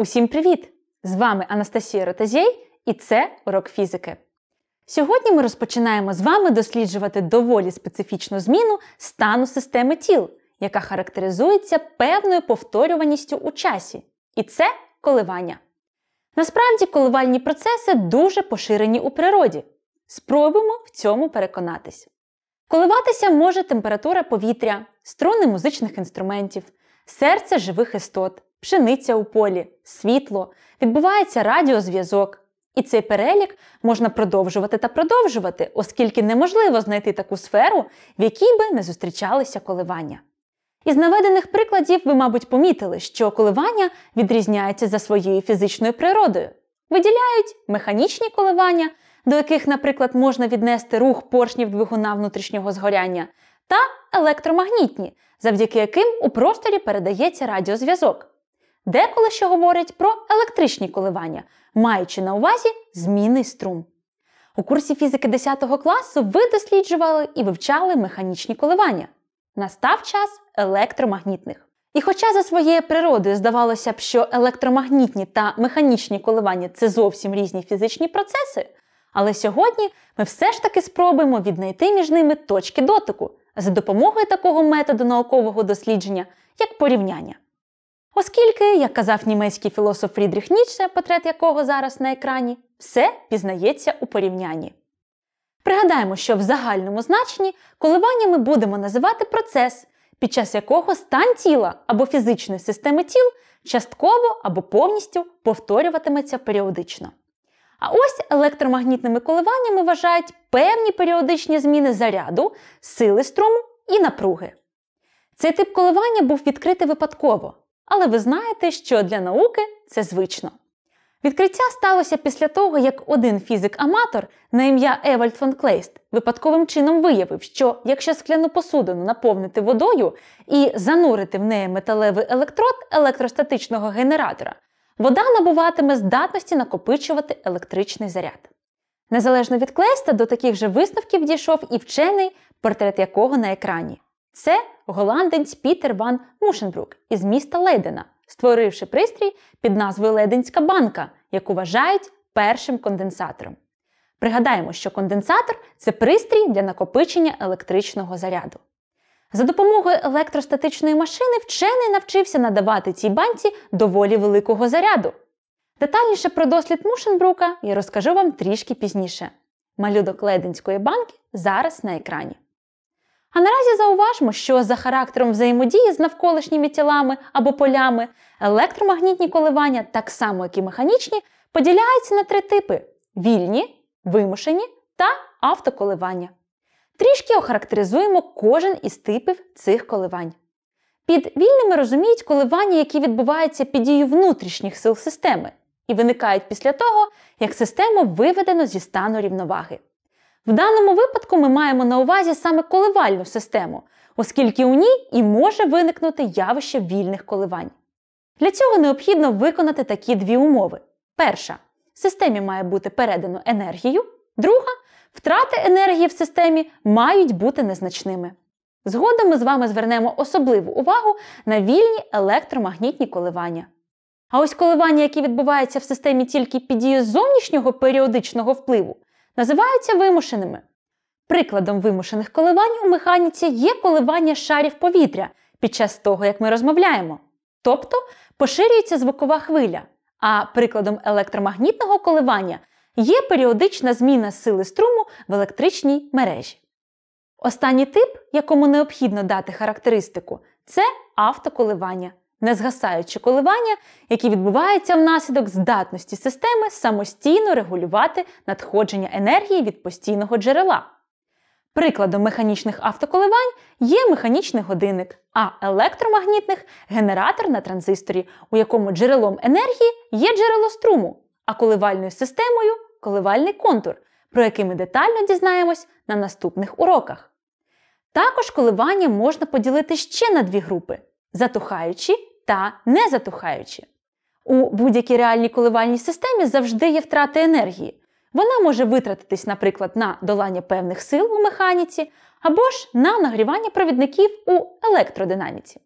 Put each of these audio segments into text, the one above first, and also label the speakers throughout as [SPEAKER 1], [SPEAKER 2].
[SPEAKER 1] Усім привіт! З вами Анастасія Ротазєй і це урок фізики. Сьогодні ми розпочинаємо з вами досліджувати доволі специфічну зміну стану системи тіл, яка характеризується певною повторюваністю у часі. І це коливання. Насправді, коливальні процеси дуже поширені у природі. Спробуємо в цьому переконатись. Коливатися може температура повітря, струни музичних інструментів, серце живих істот пшениця у полі, світло, відбувається радіозв'язок. І цей перелік можна продовжувати та продовжувати, оскільки неможливо знайти таку сферу, в якій би не зустрічалися коливання. Із наведених прикладів ви, мабуть, помітили, що коливання відрізняються за своєю фізичною природою. Виділяють механічні коливання, до яких, наприклад, можна віднести рух поршнів двигуна внутрішнього згоряння, та електромагнітні, завдяки яким у просторі передається радіозв'язок. Деколи ще говорять про електричні коливання, маючи на увазі зміни струм. У курсі фізики 10 класу ви досліджували і вивчали механічні коливання. Настав час електромагнітних. І хоча за своєю природою здавалося б, що електромагнітні та механічні коливання це зовсім різні фізичні процеси, але сьогодні ми все ж таки спробуємо віднайти між ними точки дотику за допомогою такого методу наукового дослідження, як порівняння. Оскільки, як казав німецький філософ Фрідріх Ніче, портрет якого зараз на екрані, все пізнається у порівнянні. Пригадаємо, що в загальному значенні коливання ми будемо називати процес, під час якого стан тіла або фізичної системи тіл частково або повністю повторюватиметься періодично. А ось електромагнітними коливаннями вважають певні періодичні зміни заряду, сили струму і напруги. Цей тип коливання був відкритий випадково. Але ви знаєте, що для науки це звично. Відкриття сталося після того, як один фізик-аматор на ім'я Евальд фон Клейст випадковим чином виявив, що якщо скляну посудину наповнити водою і занурити в неї металевий електрод електростатичного генератора, вода набуватиме здатності накопичувати електричний заряд. Незалежно від Клейста, до таких же висновків дійшов і вчений, портрет якого на екрані. Це голландець Пітер Ван Мушенбрук із міста Лейдена, створивши пристрій під назвою Лейденська банка, яку вважають першим конденсатором. Пригадаємо, що конденсатор це пристрій для накопичення електричного заряду. За допомогою електростатичної машини вчений навчився надавати цій банці доволі великого заряду. Детальніше про дослід Мушенбрука я розкажу вам трішки пізніше. Малюдок Лейденської банки зараз на екрані. А наразі зауважмо, що за характером взаємодії з навколишніми тілами або полями електромагнітні коливання, так само як і механічні, поділяються на три типи вільні, вимушені та автоколивання. Трішки охарактеризуємо кожен із типів цих коливань. Під вільними розуміють коливання, які відбуваються під дією внутрішніх сил системи, і виникають після того, як систему виведено зі стану рівноваги. В даному випадку ми маємо на увазі саме коливальну систему, оскільки у ній і може виникнути явище вільних коливань. Для цього необхідно виконати такі дві умови. Перша системі має бути передано енергію, друга втрати енергії в системі мають бути незначними. Згодом ми з вами звернемо особливу увагу на вільні електромагнітні коливання. А ось коливання, які відбуваються в системі тільки під дією зовнішнього періодичного впливу, називаються вимушеними. Прикладом вимушених коливань у механіці є коливання шарів повітря під час того, як ми розмовляємо. Тобто поширюється звукова хвиля, а прикладом електромагнітного коливання є періодична зміна сили струму в електричній мережі. Останній тип, якому необхідно дати характеристику, це автоколивання незгасаючі коливання, які відбуваються внаслідок здатності системи самостійно регулювати надходження енергії від постійного джерела. Прикладом механічних автоколивань є механічний годинник, а електромагнітних генератор на транзисторі, у якому джерелом енергії є джерело струму, а коливальною системою коливальний контур, про який ми детально дізнаємось на наступних уроках. Також коливання можна поділити ще на дві групи затухаючі та не затухаючи. У будь-якій реальній коливальній системі завжди є втрата енергії. Вона може витратитись, наприклад, на долання певних сил у механіці або ж на нагрівання провідників у електродинаміці.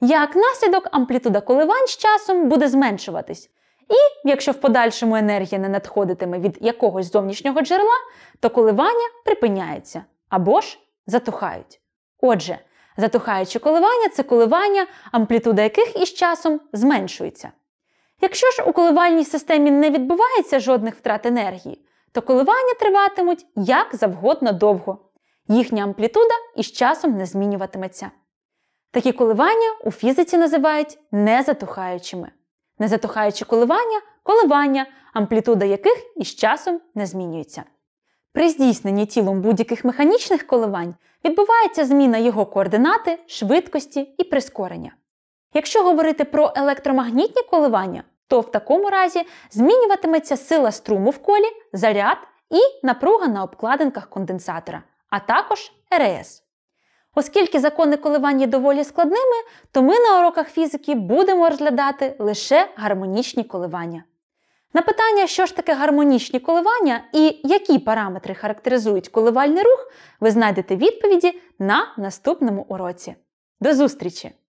[SPEAKER 1] Як наслідок, амплітуда коливань з часом буде зменшуватись. І якщо в подальшому енергія не надходитиме від якогось зовнішнього джерела, то коливання припиняється або ж затухають. Отже, Затухаючі коливання це коливання, амплітуда яких із часом зменшується. Якщо ж у коливальній системі не відбувається жодних втрат енергії, то коливання триватимуть як завгодно довго. Їхня амплітуда із часом не змінюватиметься. Такі коливання у фізиці називають незатухаючими. Незатухаючі коливання коливання, амплітуда яких із часом не змінюється. При здійсненні тілом будь-яких механічних коливань відбувається зміна його координати, швидкості і прискорення. Якщо говорити про електромагнітні коливання, то в такому разі змінюватиметься сила струму в колі, заряд і напруга на обкладинках конденсатора, а також РС. Оскільки закони коливань є доволі складними, то ми на уроках фізики будемо розглядати лише гармонічні коливання. На питання, що ж таке гармонічні коливання і які параметри характеризують коливальний рух, ви знайдете відповіді на наступному уроці. До зустрічі!